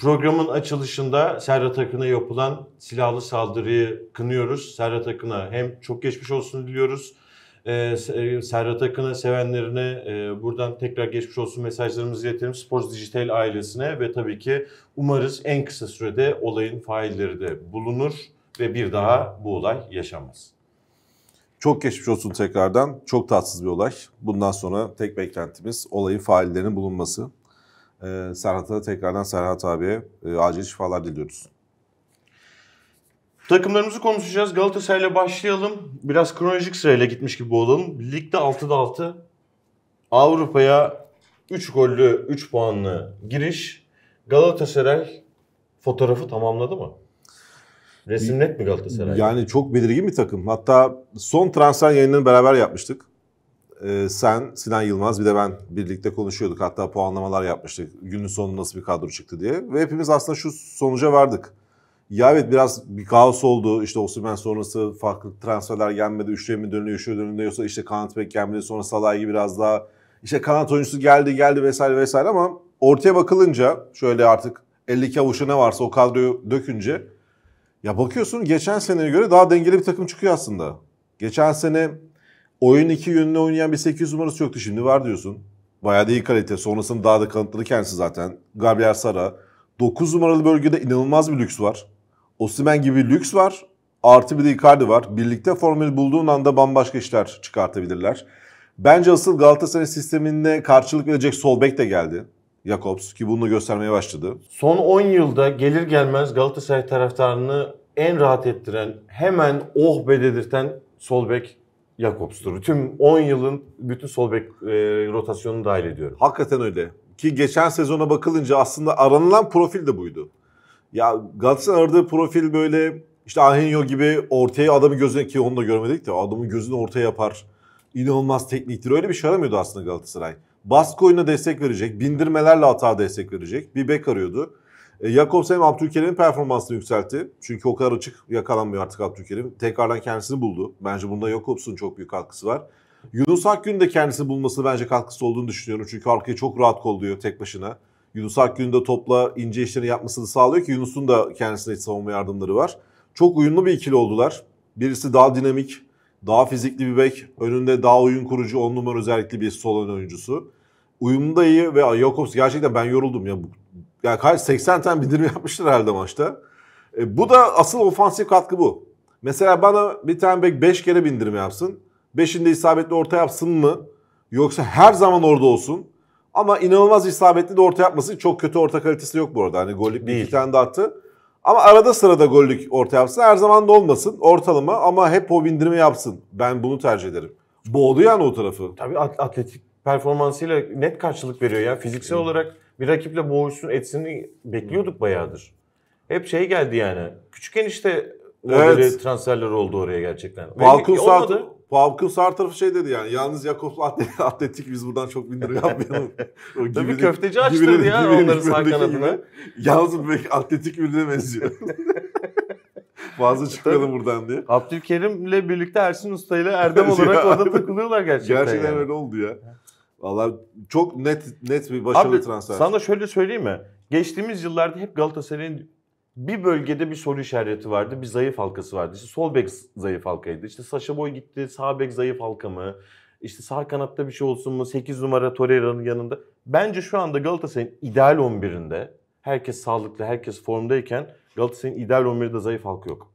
Programın açılışında Serhat Akın'a yapılan silahlı saldırıyı kınıyoruz. Serhat Akın'a hem çok geçmiş olsun diliyoruz. Ee, e, Serhat Akın'a sevenlerine e, buradan tekrar geçmiş olsun mesajlarımızı iletelim. spor Dijital ailesine ve tabii ki umarız en kısa sürede olayın failleri de bulunur ve bir daha bu olay yaşanmaz. Çok geçmiş olsun tekrardan. Çok tatsız bir olay. Bundan sonra tek beklentimiz olayın faillerinin bulunması e, Serhat'a tekrardan Serhat abiye e, acil şifalar diliyoruz. Takımlarımızı konuşacağız. Galatasaray'la başlayalım. Biraz kronolojik sırayla gitmiş gibi olalım. Ligde 6'da 6. Avrupa'ya 3 gollü, 3 puanlı giriş. Galatasaray fotoğrafı tamamladı mı? Resim net mi Galatasaray? Yani çok belirgin bir takım. Hatta son transfer yayınını beraber yapmıştık. Ee, sen, Sinan Yılmaz bir de ben birlikte konuşuyorduk. Hatta puanlamalar yapmıştık. Günün sonu nasıl bir kadro çıktı diye. Ve hepimiz aslında şu sonuca vardık. Ya evet biraz bir kaos oldu. İşte Osimhen sonrası farklı transferler gelmedi. Üçlüye mi dönülüyor, üçlüye dönülüyor. Yoksa işte Kanat Bek gelmedi. Sonra Salah gibi biraz daha işte kanat oyuncusu geldi geldi vesaire vesaire ama ortaya bakılınca şöyle artık 52 avuçu ne varsa o kadroyu dökünce ya bakıyorsun geçen seneye göre daha dengeli bir takım çıkıyor aslında. Geçen sene Oyun iki yönlü oynayan bir 8 numarası yoktu. Şimdi var diyorsun. Bayağı da iyi kalite. Sonrasında daha da kanıtları kendisi zaten. Gabriel Sara. 9 numaralı bölgede inanılmaz bir lüks var. Osimen gibi lüks var. Artı bir de Icardi var. Birlikte formül bulduğun anda bambaşka işler çıkartabilirler. Bence asıl Galatasaray sisteminde karşılık verecek sol bek de geldi. Jakobs ki bunu göstermeye başladı. Son 10 yılda gelir gelmez Galatasaray taraftarını en rahat ettiren, hemen oh be dedirten sol bek Jakobs'tur. Tüm 10 yılın bütün sol bek e, rotasyonunu dahil ediyorum. Hakikaten öyle. Ki geçen sezona bakılınca aslında aranılan profil de buydu. Ya Galatasaray'ın aradığı profil böyle işte Angelino gibi ortaya adamı gözüne ki onu da görmedik de adamın gözünü ortaya yapar. İnanılmaz tekniktir. Öyle bir şey aramıyordu aslında Galatasaray. Baskı oyuna destek verecek, bindirmelerle hata destek verecek. Bir bek arıyordu. E, Jakobs hem Abdülkerim'in performansını yükseltti. Çünkü o kadar açık yakalanmıyor artık Abdülkerim. Tekrardan kendisini buldu. Bence bunda Jakobs'un çok büyük katkısı var. Yunus Akgün de kendisini bulması bence katkısı olduğunu düşünüyorum. Çünkü arkayı çok rahat kolluyor tek başına. Yunus Akgün de topla ince işlerini yapmasını sağlıyor ki Yunus'un da kendisine hiç savunma yardımları var. Çok uyumlu bir ikili oldular. Birisi daha dinamik, daha fizikli bir bek. Önünde daha oyun kurucu, on numara özellikli bir sol ön oyuncusu. Uyumda iyi ve Jakobs gerçekten ben yoruldum ya yani kaç 80 tane bildirim yapmıştır herhalde maçta. E, bu da asıl ofansif katkı bu. Mesela bana bir tane bek 5 kere bindirim yapsın. 5'inde isabetli orta yapsın mı? Yoksa her zaman orada olsun. Ama inanılmaz isabetli de orta yapması Çok kötü orta kalitesi yok bu arada. Hani gollük bir iki tane de attı. Ama arada sırada gollük orta yapsın. Her zaman da olmasın. Ortalama ama hep o bindirimi yapsın. Ben bunu tercih ederim. Boğdu yani o tarafı. Tabii atletik performansıyla net karşılık veriyor ya. Fiziksel olarak bir rakiple boğuşsun etsini bekliyorduk hmm. bayağıdır. Hep şey geldi yani. Küçükken işte modeli Evet. transferler oldu oraya gerçekten. Ve Falcon Sartre, olmadı. Falcon şey dedi yani yalnız Jakob'la atletik biz buradan çok bin lira yapmayalım. O Tabii köfteci açtırdı Gibi'nin- ya Gibi'nin onları sağ kanadına. Yalnız bir atletik birine benziyor. Fazla çıkmayalım buradan diye. Abdülkerim'le birlikte Ersin Usta ile Erdem olarak orada takılıyorlar gerçekten. Gerçekten yani. öyle oldu ya. Valla çok net net bir başarılı Abi, transfer. Sana şöyle söyleyeyim mi? Geçtiğimiz yıllarda hep Galatasaray'ın bir bölgede bir soru işareti vardı. Bir zayıf halkası vardı. İşte sol bek zayıf halkaydı. İşte Saşa Boy gitti. Sağ bek zayıf halka mı? İşte sağ kanatta bir şey olsun mu? 8 numara Torreira'nın yanında. Bence şu anda Galatasaray'ın ideal 11'inde herkes sağlıklı, herkes formdayken Galatasaray'ın ideal 11'de zayıf halkı yok.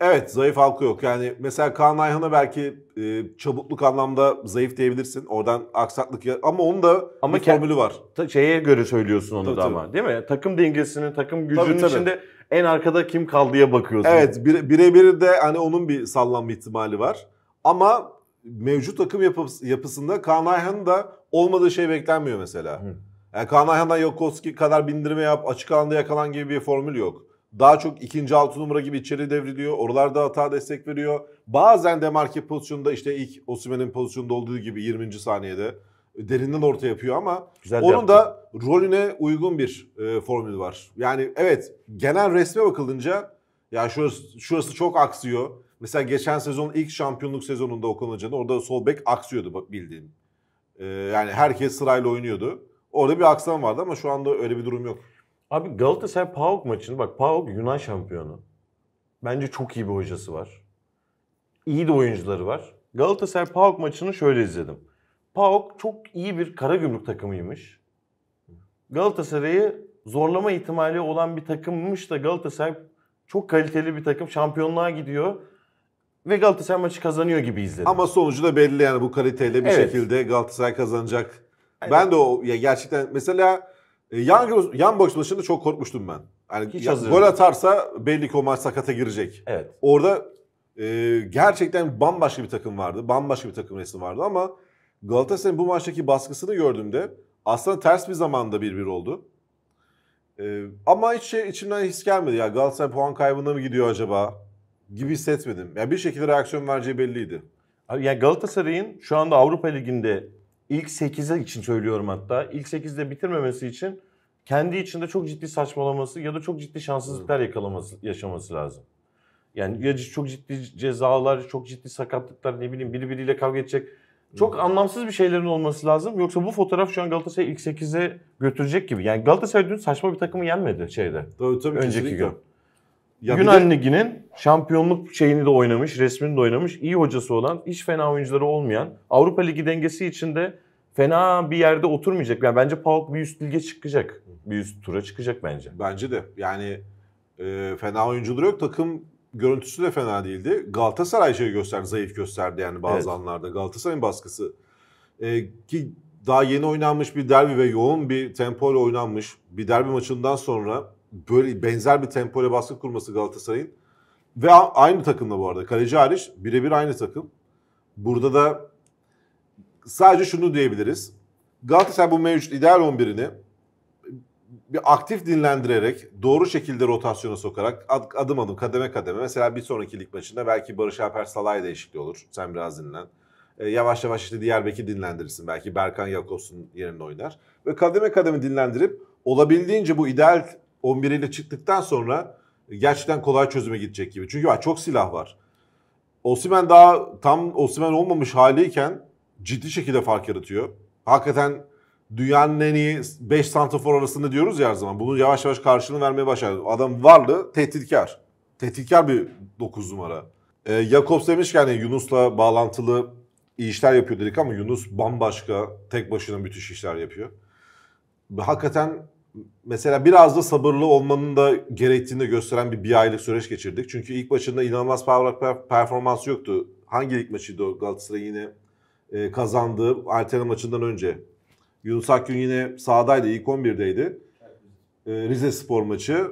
Evet zayıf halkı yok. Yani mesela Kaan Ayhan'a belki e, çabukluk anlamda zayıf diyebilirsin. Oradan aksaklık ya- ama onun da Ama bir kend- formülü var. Ta- şeye göre söylüyorsun onu Tabii, da tabii. ama değil mi? Takım dengesinin, takım gücünün Tabii, tabii. içinde en arkada kim kaldıya bakıyorsun. Evet bire- birebir de hani onun bir sallanma ihtimali var. Ama mevcut takım yapıs- yapısında Kaan Ayhan'ın da olmadığı şey beklenmiyor mesela. Hı. Yani Kaan Ayhan'dan Jokoski kadar bindirme yap, açık alanda yakalan gibi bir formül yok. Daha çok ikinci altı numara gibi içeri devriliyor. Oralarda hata destek veriyor. Bazen demarke pozisyonunda işte ilk Osimhen'in pozisyonunda olduğu gibi 20. saniyede e, derinden orta yapıyor ama Güzel onun yaptı. da rolüne uygun bir e, formül var. Yani evet genel resme bakılınca ya şurası, şurası çok aksıyor. Mesela geçen sezon ilk şampiyonluk sezonunda Okan Hoca'nın orada sol bek aksıyordu bildiğin. Ee, yani herkes sırayla oynuyordu. Orada bir aksam vardı ama şu anda öyle bir durum yok. Abi Galatasaray PAOK maçını bak PAOK Yunan şampiyonu. Bence çok iyi bir hocası var. İyi de oyuncuları var. Galatasaray PAOK maçını şöyle izledim. PAOK çok iyi bir kara karagümrük takımıymış. Galatasaray'ı zorlama ihtimali olan bir takımmış da Galatasaray çok kaliteli bir takım. Şampiyonluğa gidiyor ve Galatasaray maçı kazanıyor gibi izledim. Ama sonucu da belli yani bu kaliteyle bir evet. şekilde Galatasaray kazanacak. Evet. Ben de o ya gerçekten mesela Yan, e, yan box maçında çok korkmuştum ben. Yani Hiç ya, gol atarsa belli ki o maç sakata girecek. Evet. Orada e, gerçekten bambaşka bir takım vardı. Bambaşka bir takım resmi vardı ama Galatasaray'ın bu maçtaki baskısını gördüğümde aslında ters bir zamanda bir bir oldu. E, ama hiç şey, içimden his gelmedi. Ya Galatasaray puan kaybına mı gidiyor acaba? Gibi hissetmedim. Yani bir şekilde reaksiyon vereceği belliydi. Ya yani Galatasaray'ın şu anda Avrupa Ligi'nde ilk 8'e için söylüyorum hatta. İlk 8'de bitirmemesi için kendi içinde çok ciddi saçmalaması ya da çok ciddi şanssızlıklar yakalaması yaşaması lazım. Yani ya çok ciddi cezalar, çok ciddi sakatlıklar ne bileyim birbiriyle kavga edecek. Çok Hı. anlamsız bir şeylerin olması lazım. Yoksa bu fotoğraf şu an Galatasaray ilk 8'e götürecek gibi. Yani Galatasaray dün saçma bir takımı yenmedi şeyde. Tabii tabii önceki gün. Ya Yunan de... Ligi'nin şampiyonluk şeyini de oynamış, resmini de oynamış, iyi hocası olan, hiç fena oyuncuları olmayan, Avrupa Ligi dengesi içinde fena bir yerde oturmayacak. Yani bence PAOK bir üst lige çıkacak. Bir üst tura çıkacak bence. Bence de. Yani e, fena oyuncuları yok. Takım görüntüsü de fena değildi. Galatasaray şey gösterdi, zayıf gösterdi yani bazı evet. anlarda. Galatasaray'ın baskısı e, ki daha yeni oynanmış bir derbi ve yoğun bir tempo ile oynanmış bir derbi maçından sonra böyle benzer bir tempoya baskı kurması Galatasaray'ın ve aynı takımla bu arada. Kaleci hariç birebir aynı takım. Burada da sadece şunu diyebiliriz. Galatasaray bu mevcut ideal 11'ini bir aktif dinlendirerek, doğru şekilde rotasyona sokarak adım adım kademe kademe mesela bir sonraki lig maçında belki Barış Alper Salay değişikliği olur. Sen biraz dinlen. E, yavaş yavaş işte diğer beki dinlendirirsin. Belki Berkan Yakos'un yerinde oynar. Ve kademe kademe dinlendirip olabildiğince bu ideal 11 ile çıktıktan sonra gerçekten kolay çözüme gidecek gibi. Çünkü ya, çok silah var. Osimen daha tam Osimen olmamış haliyken ciddi şekilde fark yaratıyor. Hakikaten dünyanın en iyi 5 santrafor arasında diyoruz ya her zaman. Bunu yavaş yavaş karşılığını vermeye başladı. Adam varlı, tehditkar. Tehditkar bir 9 numara. Ee, Jakobs demiş ki hani Yunus'la bağlantılı iyi işler yapıyor dedik ama Yunus bambaşka, tek başına müthiş işler yapıyor. Hakikaten mesela biraz da sabırlı olmanın da gerektiğini de gösteren bir bir aylık süreç geçirdik. Çünkü ilk başında inanılmaz parlak performans yoktu. Hangi ilk maçıydı o Galatasaray yine e, kazandığı Altena maçından önce. Yunus Akgün yine sahadaydı, ilk 11'deydi. E, Rize Spor maçı.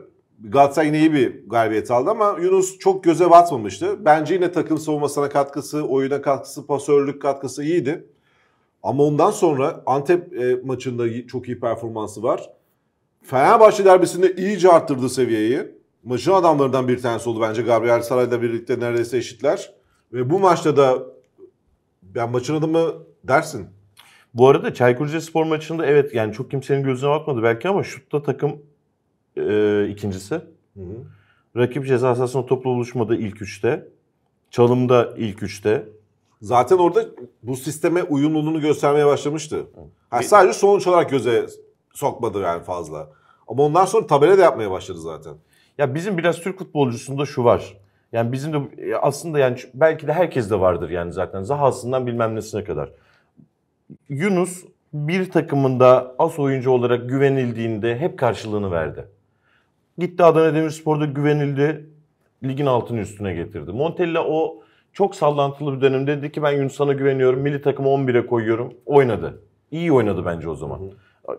Galatasaray yine iyi bir galibiyet aldı ama Yunus çok göze batmamıştı. Bence yine takım savunmasına katkısı, oyuna katkısı, pasörlük katkısı iyiydi. Ama ondan sonra Antep e, maçında çok iyi performansı var. Fenerbahçe derbisinde iyice arttırdı seviyeyi. Maçın adamlarından bir tanesi oldu bence. Gabriel Saray'la birlikte neredeyse eşitler. Ve bu maçta da ben maçın adımı dersin. Bu arada Çaykur Rizespor maçında evet yani çok kimsenin gözüne bakmadı belki ama şutta takım e, ikincisi. Hı hı. Rakip ceza sahasında toplu buluşmada ilk üçte. Çalımda ilk üçte. Zaten orada bu sisteme uyumluluğunu göstermeye başlamıştı. Ha, sadece sonuç olarak göze sokmadı yani fazla. Ama ondan sonra tabela da yapmaya başladı zaten. Ya bizim biraz Türk futbolcusunda şu var. Yani bizim de aslında yani belki de herkes de vardır yani zaten. Zahasından bilmem nesine kadar. Yunus bir takımında as oyuncu olarak güvenildiğinde hep karşılığını verdi. Gitti Adana Demirspor'da güvenildi. Ligin altını üstüne getirdi. Montella o çok sallantılı bir dönemde dedi ki ben Yunus'a güveniyorum. Milli takımı 11'e koyuyorum. Oynadı. İyi oynadı bence o zaman. Hı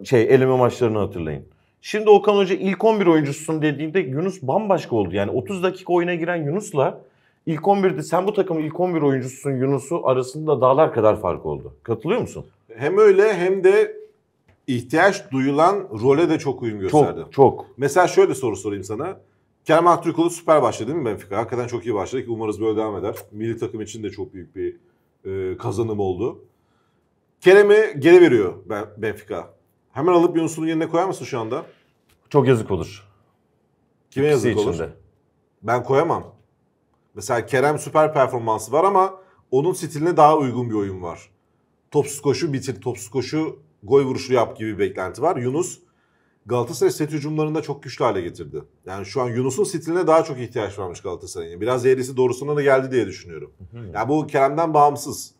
şey eleme maçlarını hatırlayın. Şimdi Okan Hoca ilk 11 oyuncusun dediğinde Yunus bambaşka oldu. Yani 30 dakika oyuna giren Yunus'la ilk 11'de sen bu takımın ilk 11 oyuncusun Yunus'u arasında dağlar kadar fark oldu. Katılıyor musun? Hem öyle hem de ihtiyaç duyulan role de çok uyum gösterdi. Çok, çok. Mesela şöyle soru sorayım sana. Kerem Aktürkoğlu süper başladı değil mi Benfica? Hakikaten çok iyi başladı ki umarız böyle devam eder. Milli takım için de çok büyük bir e, kazanım oldu. Kerem'i geri veriyor Benfica. Hemen alıp Yunus'un yerine koyar mısın şu anda? Çok yazık olur. Kime İkisi yazık içinde. olur? Ben koyamam. Mesela Kerem süper performansı var ama onun stiline daha uygun bir oyun var. Topsuz koşu bitir, topsuz koşu gol vuruşu yap gibi bir beklenti var. Yunus Galatasaray set hücumlarında çok güçlü hale getirdi. Yani şu an Yunus'un stiline daha çok ihtiyaç varmış Galatasaray'ın. Biraz yerisi doğrusuna da geldi diye düşünüyorum. Ya yani bu Kerem'den bağımsız.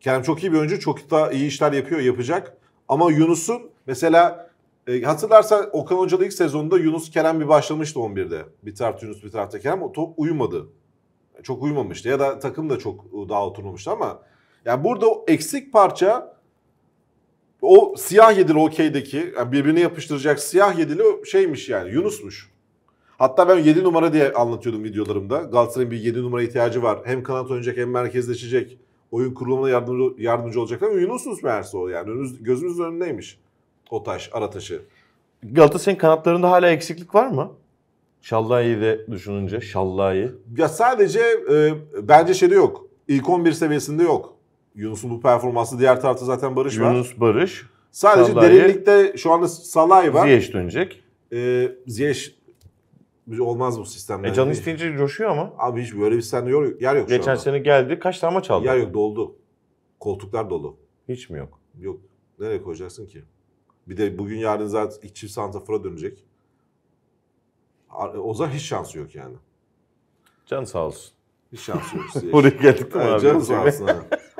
Kerem çok iyi bir oyuncu, çok da iyi işler yapıyor, yapacak. Ama Yunus'un mesela e, hatırlarsa Okan Hoca'da ilk sezonda Yunus Kerem bir başlamıştı 11'de. Bir tarafta Yunus bir tarafta Kerem. O top uyumadı. Çok uyumamıştı ya da takım da çok daha oturmamıştı ama yani burada o eksik parça o siyah yedili okeydeki yani birbirine yapıştıracak siyah yedili şeymiş yani Yunus'muş. Hatta ben 7 numara diye anlatıyordum videolarımda. Galatasaray'ın bir 7 numara ihtiyacı var. Hem kanat oynayacak hem merkezleşecek oyun kurulumuna yardımcı, yardımcı olacaklar. Yunus'uz meğerse o yani. Önümüz, gözümüzün önündeymiş o taş, ara taşı. Galatasaray'ın kanatlarında hala eksiklik var mı? Şallay'ı de düşününce. Şallay'ı. Ya sadece e, bence şeyde yok. İlk 11 seviyesinde yok. Yunus'un bu performansı. Diğer tarafta zaten Barış Yunus, var. Yunus, Barış. Sadece derinlikte şu anda Salay var. Ziyech dönecek. E, Ziyech olmaz bu sistemden. E canı isteyince coşuyor ama. Abi hiç böyle bir sende yer, yer yok Geçen sene geldi kaç tane maç aldı? Yer yok doldu. Koltuklar dolu. Hiç mi yok? Yok. Nereye koyacaksın ki? Bir de bugün yarın zaten ilk çift santrafora dönecek. Oza hiç şansı yok yani. Can sağ olsun. Hiç şansı yok. Size. Buraya geldik değil mi abi? Can sağ olsun.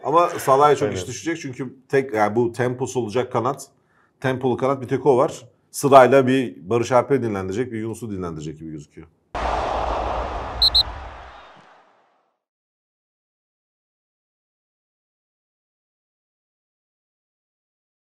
Ama Salah'a çok Aynen. iş düşecek çünkü tek yani bu temposu olacak kanat. Tempolu kanat bir tek o var sırayla bir Barış Alper'i dinlendirecek, bir Yunus'u dinlendirecek gibi gözüküyor.